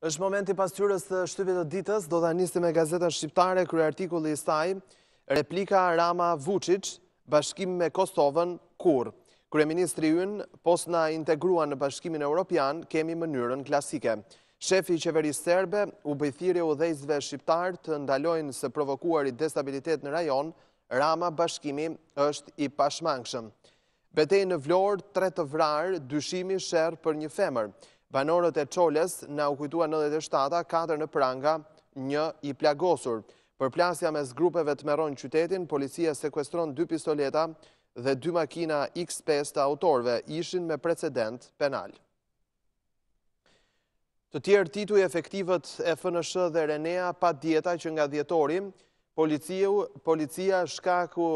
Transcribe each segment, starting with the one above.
është momenti pas të shtypit të ditës, do dha njësi me gazeta shqiptare, kërë artikulli i staj, replika Rama Vucic, bashkim me Kosovën, kur? Kërë ministri yn, pos na integrua në bashkimin e Europian, kemi mënyrën klasike. Shefi qeveri sërbe, u bëjthiri u dhejzve shqiptarë të ndalojnë se provokuar i destabilitet në rajon, Rama bashkimi është i pashmangshëm. Betej në vlorë, tre të vrarë, dyshimi shërë për një femërë. Banorët e Qoles në u kujtua 97-a, 4 në pranga, një i plagosur. Për plasja mes grupeve të meron qytetin, policia sekwestron 2 pistoleta dhe 2 makina X5 të autorve ishin me precedent penal. Të tjerë titu efektivët e FNSH dhe Renea pa djeta që nga djetori, policia shkaku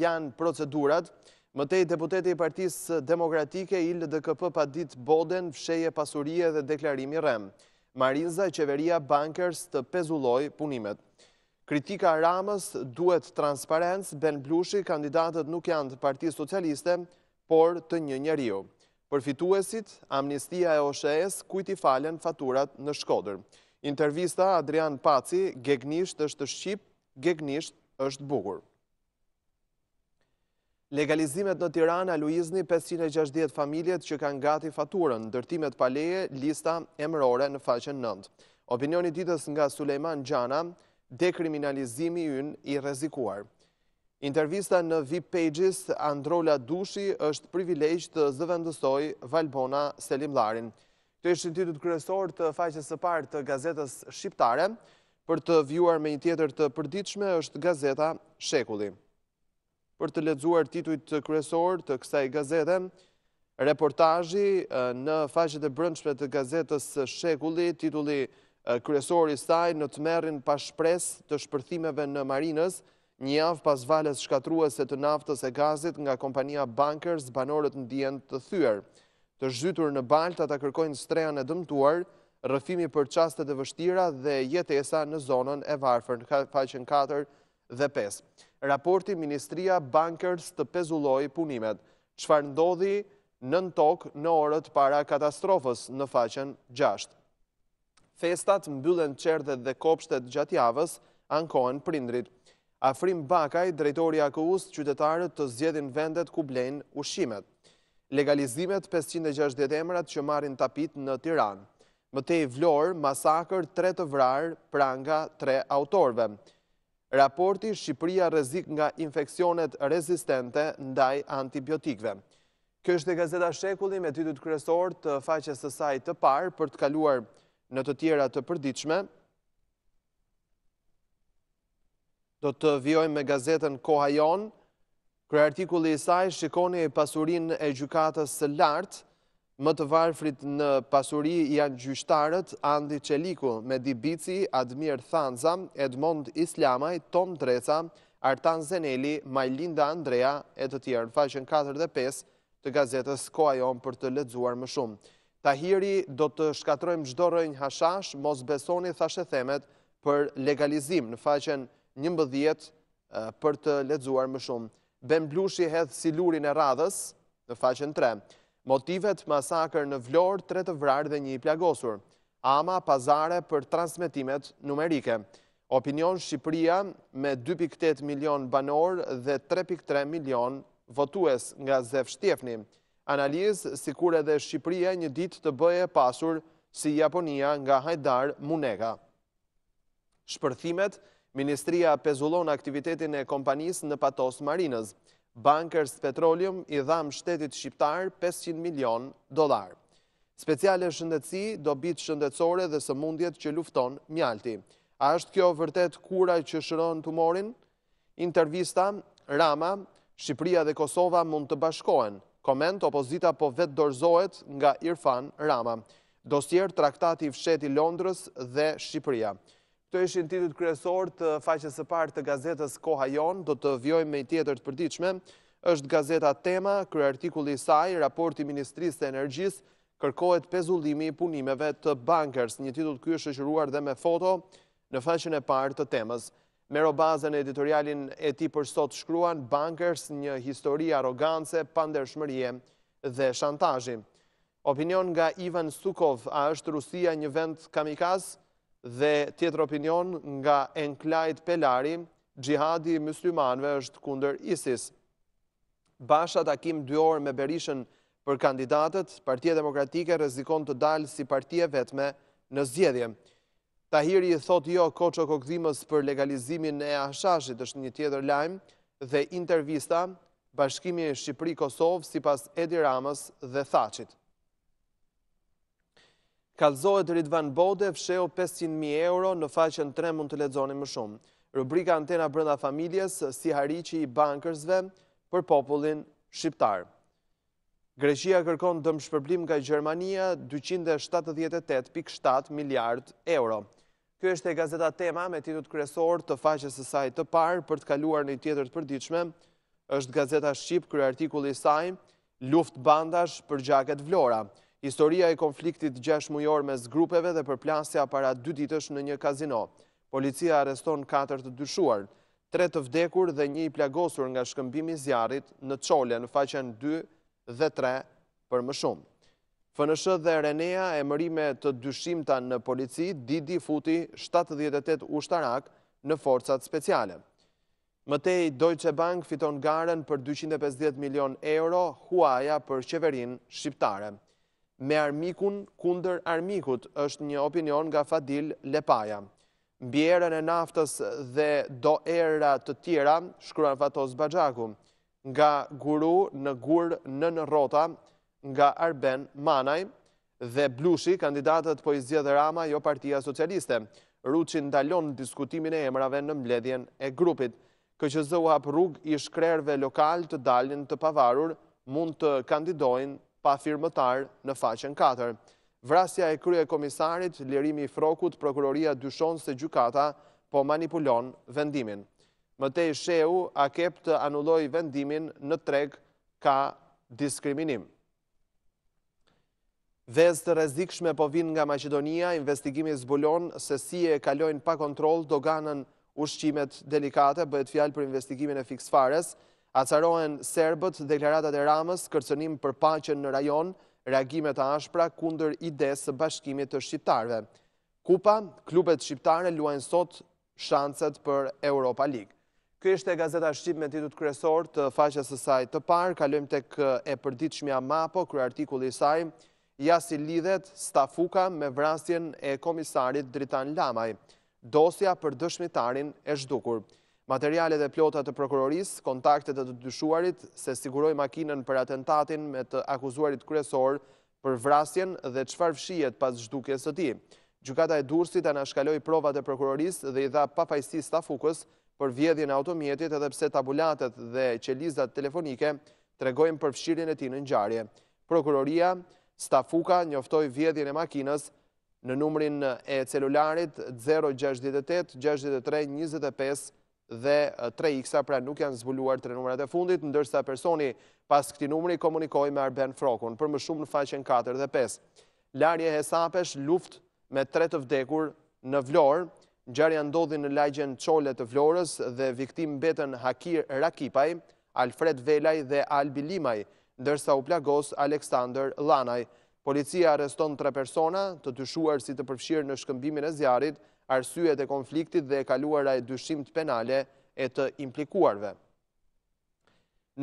janë procedurat, Mëtej, deputeti i partisë demokratike, ilë DKP pa ditë boden, fsheje pasurie dhe deklarimi rem. Marinza i qeveria bankers të pezulloj punimet. Kritika ramës duhet transparents, Ben Blushi, kandidatët nuk janë të partisë socialiste, por të një njeriu. Përfituesit, amnistia e OSHES, kujti falen faturat në shkoder. Intervista Adrian Paci, gegnisht është shqip, gegnisht është bugur. Legalizimet në Tirana, Luizni, 560 familjet që kanë gati faturën, dërtimet paleje, lista emrore në faqen nënd. Opinioni ditës nga Suleiman Gjana, dekriminalizimi yn i rezikuar. Intervista në VIP pages Androla Dushi është privilegj të zëvendësoj Valbona Selimlarin. Të ishtë titut kërësor të faqes së parë të gazetës Shqiptare, për të vjuar me një tjetër të përdiqme është gazeta Shekulli për të ledzuar tituit të kresor të kësaj gazete. Reportajji në faqet e brëndshme të gazetës Shekulli, tituli kresor i staj në të merin pashpres të shpërthimeve në marinës, një avë pas vales shkatruese të naftës e gazit nga kompania Bankers banorët në dijen të thyër. Të zhytur në balta të kërkojnë streja e dëmtuar, rëfimi për qastet e vështira dhe jetesa në zonën e varfër në faqen 4 dhe 5 raporti Ministria Bankers të pezulloj punimet, qëfar ndodhi në në tokë në orët para katastrofës në faqen 6. Festat mbyllën qerdet dhe kopshtet gjatë javës ankoen prindrit. Afrim Bakaj, drejtori AKUS, qytetarët të zjedhin vendet ku blenë ushimet. Legalizimet 560 emrat që marin tapit në Tiran. Mëtej vlorë masakër tre të vrarë pranga tre autorve raporti Shqipëria rezik nga infekcionet rezistente ndaj antibiotikve. Kështë e Gazeta Shekulli me tytut kresor të faqe së saj të parë për të kaluar në të tjera të përdiqme. Do të vjojmë me Gazetën Kohajon, kërë artikulli i saj shikoni pasurin e gjukatës së lartë, Më të varfrit në pasuri janë gjyshtarët Andi Qeliku, Medi Bici, Admir Thanza, Edmond Islamaj, Tom Dreca, Artan Zeneli, Majlinda Andrea e të tjerë. Faqen 4 dhe 5 të gazetës Koajon për të ledzuar më shumë. Tahiri do të shkatrojmë gjdorojnë hashash, mos besoni thashe themet për legalizim në faqen një mbëdhjet për të ledzuar më shumë. Ben Blushi hedhë silurin e radhës në faqen 3. Motivet masakër në vlorë të vrarë dhe një i plagosur. Ama pazare për transmitimet numerike. Opinion Shqipëria me 2.8 milion banor dhe 3.3 milion votues nga Zef Shtjefni. Analizë si kure edhe Shqipëria një dit të bëje pasur si Japonia nga Hajdar Muneka. Shpërthimet, Ministria pezullon aktivitetin e kompanis në patos marinës. Bankers Petroleum i dham shtetit shqiptar 500 milion dolar. Speciale shëndetësi do bitë shëndetësore dhe së mundjet që lufton mjalti. A është kjo vërtet kura që shëron të morin? Intervista, Rama, Shqipria dhe Kosova mund të bashkohen. Koment opozita po vetë dorzohet nga Irfan Rama. Dosjer traktati fsheti Londrës dhe Shqipria. Këto ishin titut kryesor të faqës së parë të gazetës Koha Jon, do të vjojmë me i tjetër të përdiqme, është gazeta tema, kërë artikulli saj, raporti Ministrisë të Energjisë, kërkohet pezullimi i punimeve të bankers, një titut kjo shëqëruar dhe me foto në faqën e parë të temës. Mero bazën e editorialin e ti për sot shkruan, bankers një histori arogance, pander shmërje dhe shantajim. Opinion nga Ivan Sukov, a është Rusia një vend kamikazë? dhe tjetër opinion nga Enklajt Pelari, gjihadi i muslimanve është kunder ISIS. Basha takim dy orë me berishën për kandidatët, Partia demokratike rezikon të dalë si partia vetme në zjedhje. Tahiri i thot jo koqo kokdhimës për legalizimin e ashashit është një tjetër lajmë dhe intervista bashkimi e Shqipëri-Kosovë si pas Edi Ramës dhe Thacit. Kalzohet Ridvan rritë bode, fsheo 500.000 euro në faqen 3 mund të ledzoni më shumë. Rubrika Antena Brënda Familjes, si harici i bankërzve për popullin shqiptar. Greqia kërkon dëmshpërblim shpërblim nga Gjermania 278.7 miljard euro. Kjo është e gazeta tema me titut kresor të faqës e saj të parë për të kaluar në i tjetër të përdiqme. është gazeta Shqip kërë artikulli saj, luft bandash për gjaket vlora. Historia e konfliktit gjesh mujor mes grupeve dhe përplasja para dy ditësh në një kazino. Policia areston 4 të dyshuar, 3 të vdekur dhe një i plagosur nga shkëmbimi zjarit në qole në faqen 2 dhe 3 për më shumë. Fënëshë dhe Renea e mërime të dyshimta në polici, Didi futi 78 ushtarak në forcat speciale. Mëtej, Deutsche Bank fiton garen për 250 milion euro huaja për qeverin shqiptare me armikun kunder armikut, është një opinion nga Fadil Lepaja. Bjerën e naftës dhe do era të tjera, shkruan Fatos Bajaku, nga guru në gurë në në rota, nga Arben Manaj dhe Blushi, kandidatët po i zjedhe dhe rama jo partia socialiste. Ruqin dalon në diskutimin e emrave në mbledhjen e grupit. Kë që zëu hapë rrug i shkrerve lokal të dalin të pavarur, mund të kandidojnë pa firmëtar në faqen 4. Vrasja e krye komisarit, lirimi i frokut, prokuroria dyshon se gjukata po manipulon vendimin. Mëtej Shehu, akep të anulloj vendimin në treg ka diskriminim. Vez të rezikshme po vinë nga Macedonia, investigimi zbulon se si e kalojnë pa kontrol doganën ushqimet delikate, bëhet fjalë për investigimin e fiksfares, Acarohen Serbët, deklaratat e Ramës, kërcenim për pacjen në rajon, reagimet a ashpra kunder ides së bashkimit të shqiptarve. Kupa, klubet shqiptare luajnë sot shancet për Europa League. Kërë ishte Gazeta Shqip me titut kresor të faqës së saj të parë, kalëm të kë e përdit shmja mapo, kërë artikulli saj, jasi lidhet stafuka me vrasjen e komisarit Dritan Lamaj, dosja për dëshmitarin e shdukurë. Materialet e plotat të prokuroris, kontaktet të të dyshuarit, se siguroj makinen për atentatin me të akuzuarit kresor për vrasjen dhe qëfar fshijet pas zhduke së ti. Gjukata e dursit anashkaloj provat e prokuroris dhe i dha papajsti stafukës për vjedhjen e automjetit edhe pse tabulatet dhe qelizat telefonike tregojnë për fshirin e ti në njarje. Prokuroria, stafuka, njoftoj vjedhjen e makinës në numrin e celularit 068 63 25 25 dhe 3 x pra nuk janë zbuluar tre numrat e fundit, ndërsa personi pas këti numri komunikoj me Arben Frokun, për më shumë në faqen 4 dhe 5. Larje Hesapesh luft me tre të vdekur në Vlorë, Gjarja ndodhi në lajgjen qollet të Vlorës dhe viktim betën Hakir Rakipaj, Alfred Velaj dhe Albi Limaj, ndërsa u plagos Aleksandr Lanaj. Policia areston tre persona të dyshuar si të përfshirë në shkëmbimin e zjarit, arsyet e konfliktit dhe e kaluar a e dyshimt penale e të implikuarve.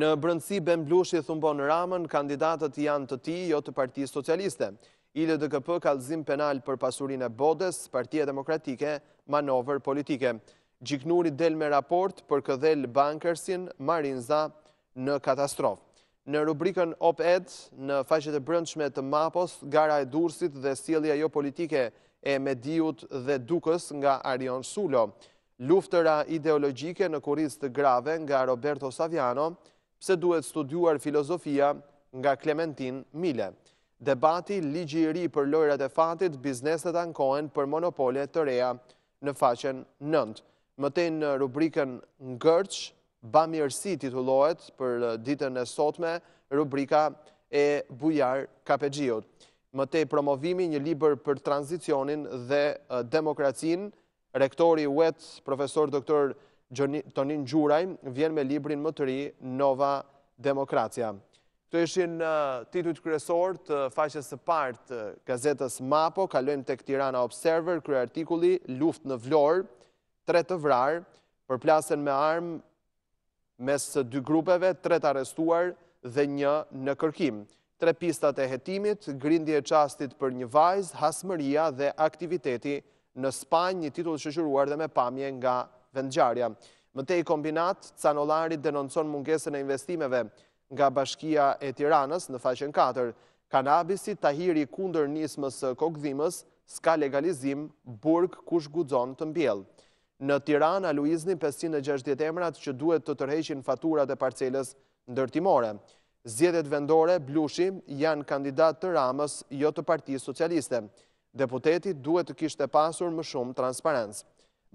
Në brëndësi Ben Blushi thumbon ramën, kandidatët janë të ti, jo të parti socialiste. Ile DKP kalzim penal për pasurin e bodes, partia demokratike, manover politike. Gjiknuri del me raport për këdhel bankersin Marinza në katastrofë. Në rubrikën op-ed, në faqet e brëndshme të mapos, gara e dursit dhe sielja jo politike e mediut dhe dukës nga Arion Sulo, luftëra ideologike në kuris të grave nga Roberto Saviano, pse duhet studuar filozofia nga Clementin Mille. Debati, ligji i ri për lojrat e fatit, bizneset ankojen për monopole të reja në faqen nënd. Mëtej në rubrikën ngërqë, bamirësi titulohet për uh, ditën e sotme rubrika e bujar kapegjiot. Mëte promovimi një liber për tranzicionin dhe uh, demokracin, rektori UET, profesor dr. Tonin Gjuraj, vjen me librin më të ri Nova Demokracia. Uh, të ishin titut kresor të faqës të partë gazetës MAPO, kalojmë të këtirana Observer, kërë artikuli Luft në Vlorë, tre të vrarë, plasën me armë mes të dy grupeve, tre të arestuar dhe një në kërkim. Tre pistat e hetimit, grindje qastit për një vajz, hasmëria dhe aktiviteti në Spanj, një titull shëshuruar dhe me pamje nga vendjarja. Mëtej kombinat, canolari denoncon mungesën e investimeve nga bashkia e tiranës në faqen 4. Kanabisi, tahiri kunder nismës kokdhimës, ska legalizim, burg kush gudzon të mbjellë në Tirana Luizni 560 emrat që duhet të tërheqin faturat e parcelës ndërtimore. Zjedet vendore, Blushi, janë kandidat të ramës jo të parti socialiste. Deputetit duhet të kishte pasur më shumë transparents.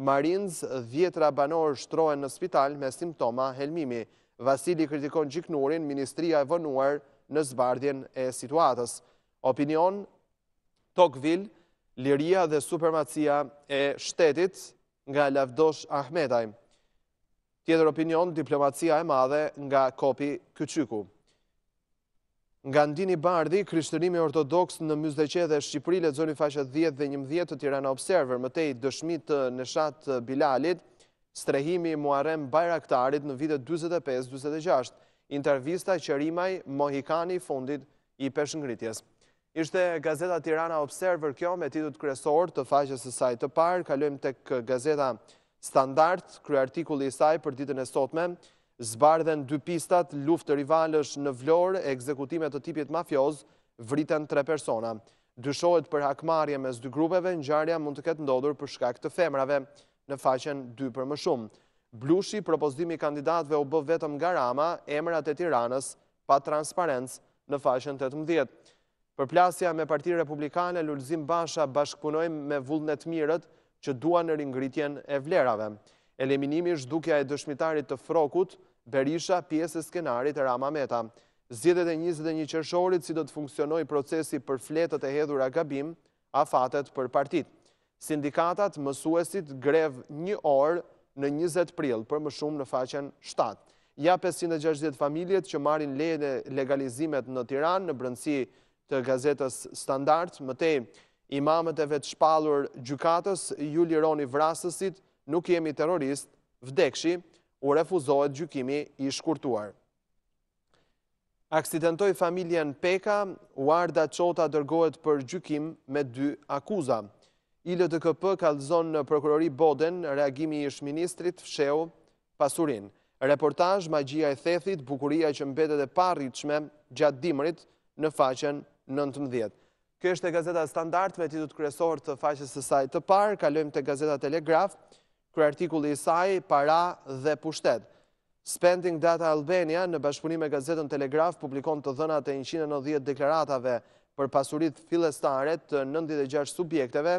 Marinz, dhjetra banorë shtrohen në spital me simptoma helmimi. Vasili kritikon gjiknurin, ministria e vënuar në zbardjen e situatës. Opinion, Tokvil, Liria dhe supermacia e shtetit, nga Lavdosh Ahmedaj. Tjetër opinion, diplomacia e madhe nga Kopi Kyçyku. Nga ndini bardhi, kryshtërimi ortodoks në mjëzdeqe dhe Shqiprile, zoni faqet 10 dhe 11 të tirana observer, mëtej dëshmit të nëshat Bilalit, strehimi muarem bajraktarit në vitet 25-26, intervista qërimaj Mohikani fundit i peshëngritjes. Ishte Gazeta Tirana Observer kjo me titut kresor të faqës e saj të parë, kalujem të kë Gazeta Standard, krye artikulli i saj për ditën e sotme, zbardhen dy pistat, luft të rivalësh në vlorë, ekzekutimet të tipit mafioz, vriten tre persona. Dyshojt për hakmarje mes dy grupeve, në gjarja mund të ketë ndodur për shkak të femrave në faqen dy për më shumë. Blushi, propozdimi kandidatve u bë vetëm nga rama, emrat e tiranës pa transparents në faqen të të mdjetë. Për plasja me Parti republikane, Lulzim Basha bashkëpunoj me vullnet mirët që duan në ringritjen e vlerave. Eliminimi shdukja e dëshmitarit të frokut, Berisha, pjesë e skenarit e Rama Meta. Zjetet e 21 qërshorit si do të funksionoj procesi për fletët e hedhur gabim, a fatet për partit. Sindikatat mësuesit grev një orë në 20 prill, për më shumë në faqen 7. Ja 560 familjet që marin lejën e legalizimet në Tiran në brëndësi të gazetës standart, më imameteve të e vetë shpalur gjukatës, ju lironi vrasësit, nuk jemi terrorist, vdekshi, u refuzohet gjukimi i shkurtuar. Aksidentoj familjen Peka, u arda qota dërgohet për gjukim me dy akuza. Ile të këpë kalëzon në prokurori Boden, reagimi i shministrit, fsheu, pasurin. Reportaj, magjia e thethit, bukuria që mbetet e parriqme gjatë dimrit në faqen 19. Kjo është e gazeta standart, vetitut kresor të faqës të saj të parë, kalujmë të gazeta telegraf, kërë artikulli i saj, para dhe pushtet. Spending Data Albania në bashkëpunime gazetën Telegraf publikon të dhënat e 190 deklaratave për pasurit filestare të 96 subjekteve,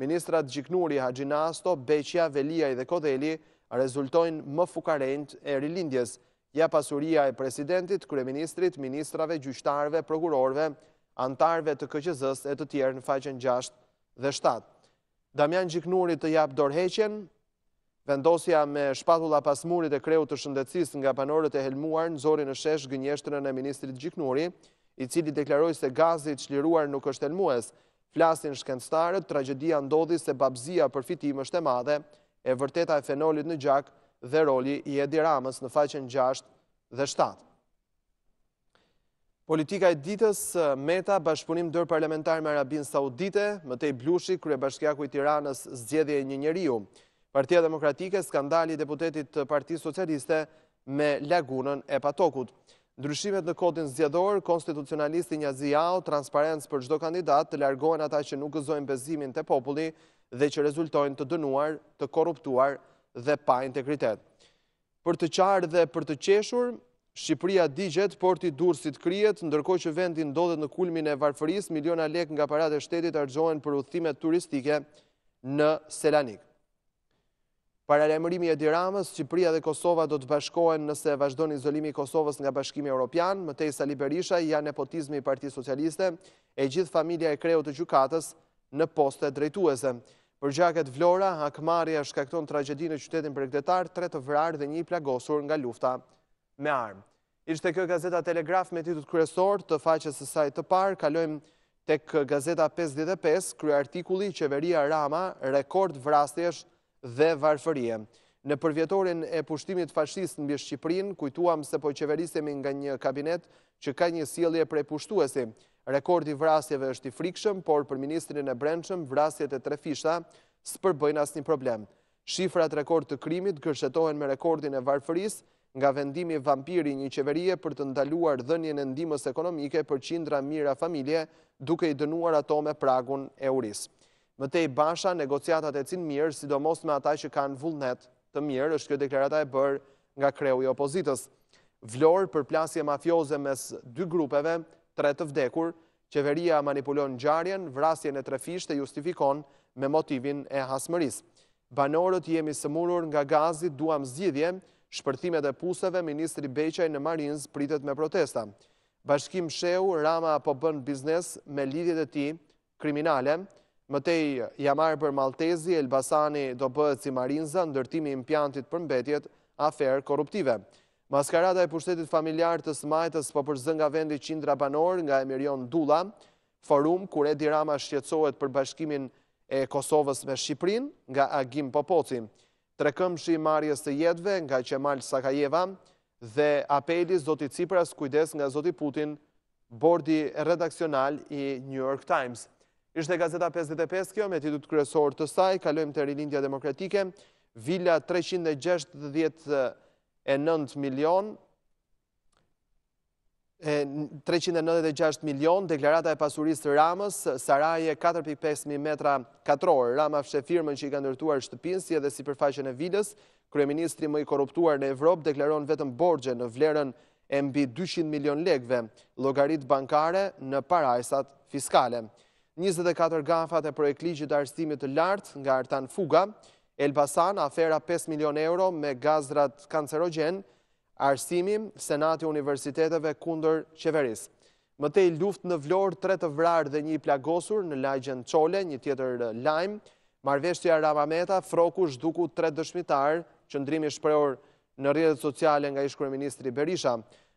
Ministrat Gjiknuri, Hajinasto, Beqia, Veliaj dhe Kodeli rezultojnë më fukarend e rilindjes, ja pasuria e presidentit, kreministrit, ministrave, gjyçtarve, prokurorve, antarve të këqëzës e të tjerë në faqen 6 dhe 7. Damjan Gjiknurit të japë dorheqen, vendosja me shpatula pasmurit e kreut të shëndetsis nga panorët e helmuar në zorin e shesh gënjeshtërën e Ministrit Gjiknurit, i cili deklaroj se gazit qliruar nuk është helmues, flasin shkendstarët, tragedia ndodhi se babzia përfitim është e madhe, e vërteta e fenolit në gjak dhe roli i edhiramës në faqen 6 dhe 7. Politika e ditës Meta, bashkëpunim dërë parlamentar me Arabin Saudite, mëtej Blushi, kërë bashkjaku i tiranës zgjedhje një njeriu. Partia Demokratike, skandali deputetit të Parti Socialiste me lagunën e patokut. Ndryshimet në kodin zgjedhor, konstitucionalisti një zijau, transparents për gjdo kandidat të largohen ata që nuk gëzojnë bezimin të populli dhe që rezultojnë të dënuar, të korruptuar dhe pa integritet. Për të qarë dhe për të qeshur, Shqipëria digjet, porti dursit kryet, ndërko që vendin ndodhet në kulmin e varfëris, miliona lek nga parate shtetit arxohen për uthimet turistike në Selanik. Paralemërimi e diramës, Shqipëria dhe Kosova do të bashkohen nëse vazhdo në izolimi Kosovës nga bashkimi Europian, mëtej Sali Berisha, i nepotizmi i Parti Socialiste, e gjithë familja e kreut të gjukatës në poste drejtuese. Për gjaket vlora, akmarja shkakton tragedi në qytetin për e gdetar, tre të vrarë dhe një plagosur nga lufta me armë. Ishte kjo gazeta Telegraf me titut kryesor të faqës e sajtë të parë, kalojmë të gazeta 55, kry artikuli qeveria Rama, rekord vrastesh dhe varfërie. Në përvjetorin e pushtimit fashist në bjështë Qiprin, kujtuam se po qeverisemi nga një kabinet që ka një sielje prej pushtuesi. Rekordi vrasjeve është i frikshëm, por për ministrin e brendshëm, vrasjet e tre fishta së përbëjnë asë një problem. Shifrat rekord të krimit gërshetohen me rekordin e varfëris, nga vendimi vampiri një qeverie për të ndaluar dhenjën e ndimës ekonomike për qindra mira familje duke i dënuar ato me pragun e uris. Mëtej Basha, negociatat e cinë mirë, sidomos me ataj që kanë vullnet të mirë, është kjo deklarata e bërë nga kreu i opozitës. Vlorë për plasje mafioze mes dy grupeve, tre të vdekur, qeveria manipulon gjarjen, vrasjen e trefisht e justifikon me motivin e hasmëris. Banorët jemi sëmurur nga gazit, duam zgjidhje, shpërthimet e puseve, Ministri Beqaj në Marins pritet me protesta. Bashkim Sheu, Rama po bën biznes me lidhjet e ti, kriminale, Mëtej Jamar për Maltezi, Elbasani do bëhet si Marinsa, ndërtimi i mpjantit për mbetjet, aferë korruptive. Maskarada e pushtetit familjar të smajtës po përzën nga vendi qindra banor nga Emirion Dula, forum kër Edi Rama shqetsohet për bashkimin e Kosovës me Shqiprin nga Agim Popoci tre këmshi marjes të jetve nga Qemal Sakajeva dhe apeli zoti Cipras kujdes nga zoti Putin, bordi redakcional i New York Times. Ishte Gazeta 55 kjo me titut kresor të saj, kalojmë të rilindja demokratike, vila 369 milion, 396 milion, deklarata e pasurisë Ramës, Saraje 4.5 metra katror, Rama fshe firmën që i ka ndërtuar si edhe si përfaqën e vides, Kryeministri më i korruptuar në Evropë deklaron vetëm borgje në vlerën e mbi 200 milion legve, logaritë bankare në parajsat fiskale. 24 gafat e të arstimit të lartë nga Artan Fuga, Elbasan afera 5 milion euro me gazrat kancerogenë, arsimi Senati Universiteteve kunder qeveris. Mëtej luft në vlorë tre të vrarë dhe një plagosur në lajgjën qole, një tjetër lajmë, marveshtja Ramameta, froku shduku tre dëshmitarë, qëndrimi shpreor në rrjetët sociale nga ishkure Ministri Berisha,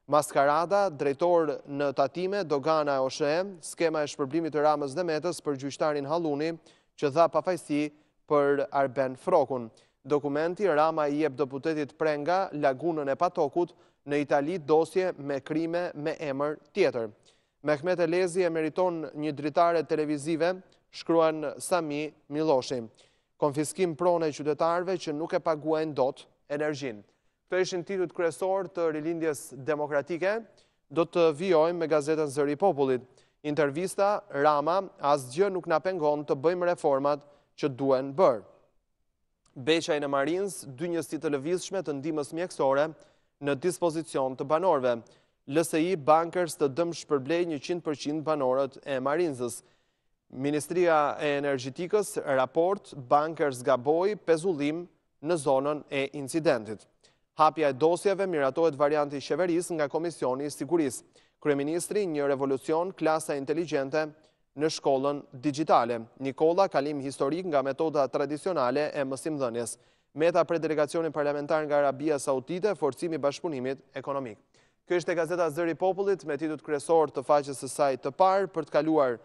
maskarada, drejtor në tatime, dogana e oshe, skema e shpërblimit të Ramës dhe Metës për gjyçtarin Haluni, që dha pafajsi për Arben Frokun dokumenti, Rama i jep deputetit prenga lagunën e patokut në Itali dosje me krime me emër tjetër. Mehmet Elezi e meriton një dritare televizive, shkruan Sami Miloshi. Konfiskim prone qytetarve që nuk e paguajnë dot energjin. Këtë ishin titut kresor të rilindjes demokratike, do të vjojmë me gazetën Zëri Popullit. Intervista, Rama, asgjë nuk në pengon të bëjmë reformat që duen bërë. Beqaj në Marins, dy njësti të lëvizshme të ndimës mjekësore në dispozicion të banorve. LSI bankers të dëmë shpërblej 100% banorët e Marinsës. Ministria e Energjitikës, raport, bankers ga boj, pezullim në zonën e incidentit. Hapja e dosjeve miratohet varianti shëveris nga Komisioni Sigurisë. Kreministri, një revolucion, klasa inteligente, në shkollën digitale. Nikola, kalim historik nga metoda tradicionale e mësim dhënjes. Meta për delegacionin parlamentar nga Arabia Saudite, forcimi bashkëpunimit ekonomik. Kështë e gazeta Zëri Popullit me titut kresor të faqës së saj të parë për të kaluar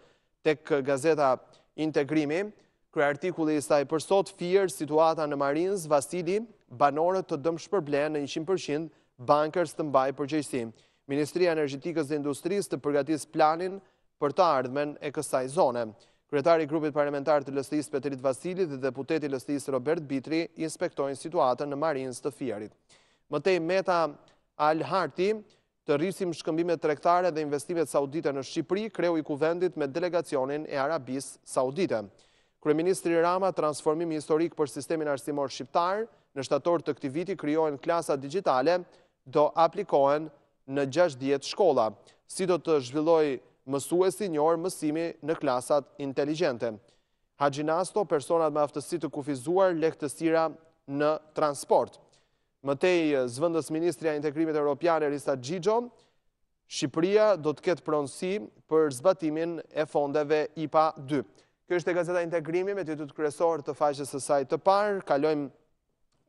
tek gazeta Integrimi. Kërë artikulli i saj për sot, firë situata në Marins, Vasili, banorët të dëmë shpërblenë në 100% bankers të mbaj përgjëjsi. Ministria Energetikës dhe Industrisë të përgatis planin për të ardhmen e kësaj zone. i Grupit Parlamentar të Lëstis Petrit Vasili dhe deputeti Lëstis Robert Bitri inspektojnë situatën në Marins të Fierit. Mëtej Meta Al-Harti, të rrisim shkëmbimet trektare dhe investimet saudite në Shqipëri, kreu i kuvendit me delegacionin e Arabis Saudite. Kreministri Rama, transformimi historik për sistemin arsimor shqiptar, në shtator të këti viti kryojnë klasa digitale, do aplikohen në 60 shkolla. Si do të zhvillojë mësuesi njërë mësimi në klasat inteligente. Hagjinasto, personat me aftësit të kufizuar lektësira në transport. Mëtej, zvëndës Ministria Integrimit Europian e Rista Gjigjo, Shqipëria do të ketë pronsi për zbatimin e fondeve IPA 2. Kështë e gazeta integrimi me të kresor të faqës së sajtë të parë, kalojmë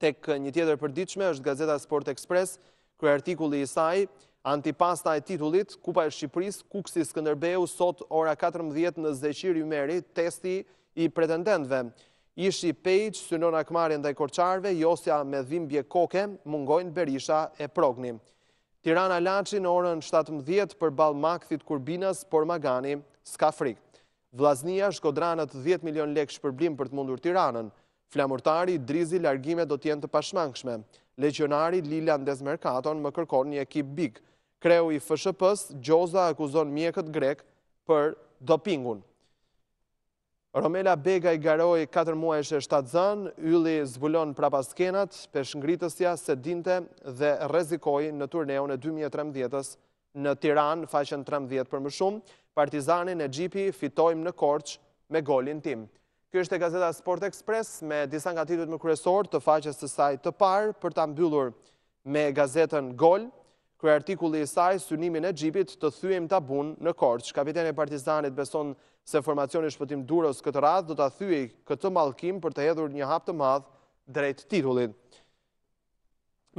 tek një tjetër përdiqme, është gazeta Sport Express, kërë artikulli i sajtë, Antipasta e titullit, Kupa e Shqipëris, Kuksi Skënderbeu, sot ora 14 në Zeqir meri, testi i pretendentve. Ishi Pejq, synon akmarin dhe i korqarve, Josja me dhim bje koke, mungojnë Berisha e Progni. Tirana Laci në orën 17 për bal makthit Kurbinas, por Magani, s'ka frik. Vlaznia shkodranët 10 milion lek shpërblim për të mundur Tiranën. Flamurtari, drizi, largime do tjenë të pashmangshme. Legionari, Lilian Desmerkaton më kërkon një ekip bikë kreu i FSHP-s, Gjoza akuzon mjekët grek për dopingun. Romela Bega i garoj 4 muajsh e 7 zën, Yli zbulon prapaskenat, pesh ngritësja se dinte dhe rezikoj në turneon e 2013-ës në Tiran, faqen 13 për më shumë, partizani në gjipi fitojmë në korç me golin tim. Kështë e Gazeta Sport Express me disa nga titut më kresor të faqes të saj të parë për të mbyllur me Gazetën Gollë, kërë artikulli i saj, synimin e gjipit të thyem të abun në korç. Kapitene e partizanit beson se formacioni shpëtim durës këtë radhë do të thyej këtë malkim për të hedhur një hap të madhë drejt titullin.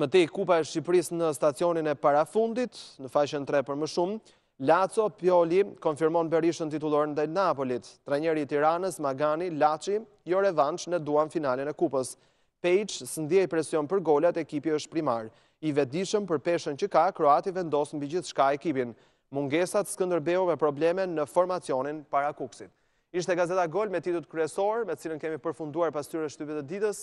Më te i kupa e Shqipëris në stacionin e parafundit, në fashën 3 për më shumë, Laco Pjoli konfirmon berishën titullor në dhejtë Napolit. Trenjeri i tiranës, Magani, Laci, jo revanç në duan finalin e kupës. Pejqë, sëndje i presion për golat, ekipi është primarë i vedishëm për peshen që ka, Kroati vendosën bëj gjithë shka ekipin. Mungesat së me probleme në formacionin para kuksit. Ishte Gazeta Gol me titut kryesor, me cilën kemi përfunduar pas tyre shtyve dhe ditës,